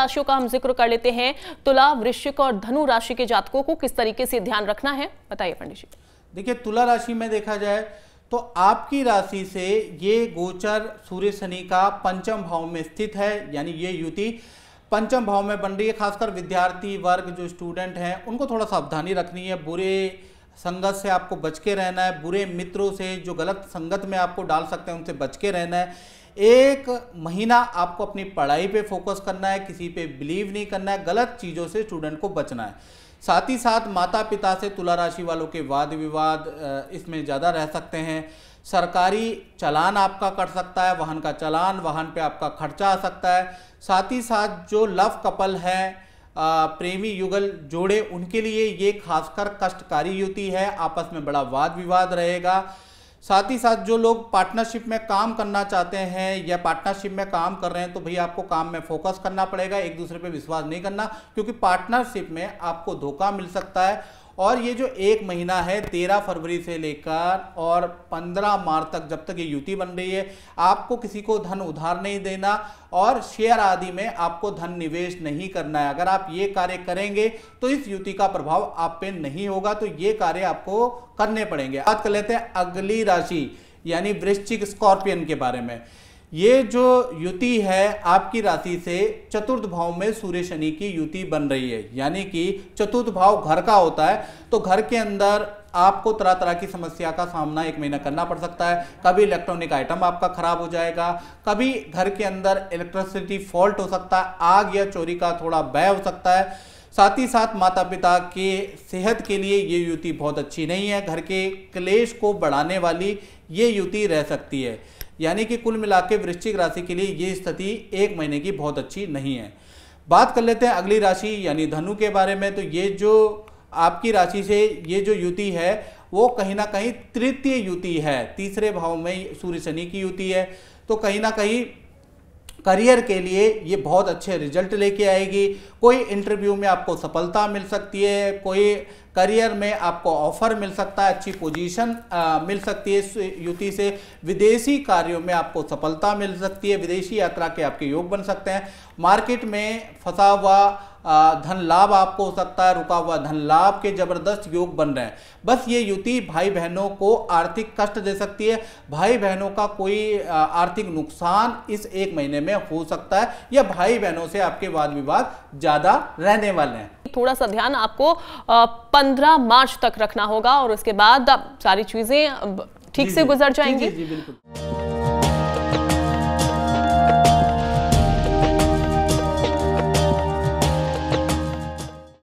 राशियों का हम जिक्र कर लेते हैं तुला वृश्चिक और धनु राशि के जातकों को किस तरीके से ध्यान रखना है बताइए पंडित जी देखिए तुला राशि में देखा जाए तो आपकी राशि से ये गोचर सूर्य शनि का पंचम भाव में स्थित है यानी ये युति पंचम भाव में बन रही है खासकर विद्यार्थी वर्ग जो स्टूडेंट हैं उनको थोड़ा सावधानी रखनी है बुरे संगत से आपको बच के रहना है बुरे मित्रों से जो गलत संगत में आपको डाल सकते हैं उनसे बच के रहना है एक महीना आपको अपनी पढ़ाई पे फोकस करना है किसी पे बिलीव नहीं करना है गलत चीज़ों से स्टूडेंट को बचना है साथ ही साथ माता पिता से तुला राशि वालों के वाद विवाद इसमें ज़्यादा रह सकते हैं सरकारी चलान आपका कट सकता है वाहन का चलान वाहन पे आपका खर्चा आ सकता है साथ ही साथ जो लव कपल है प्रेमी युगल जोड़े उनके लिए ये खासकर कष्टकारी युति है आपस में बड़ा वाद विवाद रहेगा साथ ही साथ जो लोग पार्टनरशिप में काम करना चाहते हैं या पार्टनरशिप में काम कर रहे हैं तो भैया आपको काम में फोकस करना पड़ेगा एक दूसरे पर विश्वास नहीं करना क्योंकि पार्टनरशिप में आपको धोखा मिल सकता है और ये जो एक महीना है तेरह फरवरी से लेकर और पंद्रह मार्च तक जब तक ये युति बन रही है आपको किसी को धन उधार नहीं देना और शेयर आदि में आपको धन निवेश नहीं करना है अगर आप ये कार्य करेंगे तो इस युति का प्रभाव आप पे नहीं होगा तो ये कार्य आपको करने पड़ेंगे बात कर लेते हैं अगली राशि यानी वृश्चिक स्कॉर्पियन के बारे में ये जो युति है आपकी राशि से चतुर्थ भाव में सूर्य शनि की युति बन रही है यानी कि चतुर्थ भाव घर का होता है तो घर के अंदर आपको तरह तरह की समस्या का सामना एक महीना करना पड़ सकता है कभी इलेक्ट्रॉनिक आइटम आपका खराब हो जाएगा कभी घर के अंदर इलेक्ट्रिसिटी फॉल्ट हो सकता है आग या चोरी का थोड़ा भय हो सकता है साथ ही साथ माता पिता के सेहत के लिए ये युति बहुत अच्छी नहीं है घर के क्लेश को बढ़ाने वाली ये युति रह सकती है यानी कि कुल मिला के वृश्चिक राशि के लिए ये स्थिति एक महीने की बहुत अच्छी नहीं है बात कर लेते हैं अगली राशि यानी धनु के बारे में तो ये जो आपकी राशि से ये जो युति है वो कहीं ना कहीं तृतीय युति है तीसरे भाव में सूर्य शनि की युति है तो कहीं ना कहीं करियर के लिए ये बहुत अच्छे रिजल्ट लेके आएगी कोई इंटरव्यू में आपको सफलता मिल सकती है कोई करियर में आपको ऑफर मिल सकता है अच्छी पोजीशन मिल सकती है इस युति से विदेशी कार्यों में आपको सफलता मिल सकती है विदेशी यात्रा के आपके योग बन सकते हैं मार्केट में फंसा हुआ धन लाभ आपको हो सकता है रुका हुआ धन लाभ के जबरदस्त योग बन रहे हैं बस ये युति भाई बहनों को आर्थिक कष्ट दे सकती है भाई बहनों का कोई आर्थिक नुकसान इस एक महीने में हो सकता है या भाई बहनों से आपके वाद विवाद ज्यादा रहने वाले हैं थोड़ा सा ध्यान आपको पंद्रह मार्च तक रखना होगा और उसके बाद सारी चीजें ठीक से गुजर जाएंगी जी, जी, जी, बिल्कुल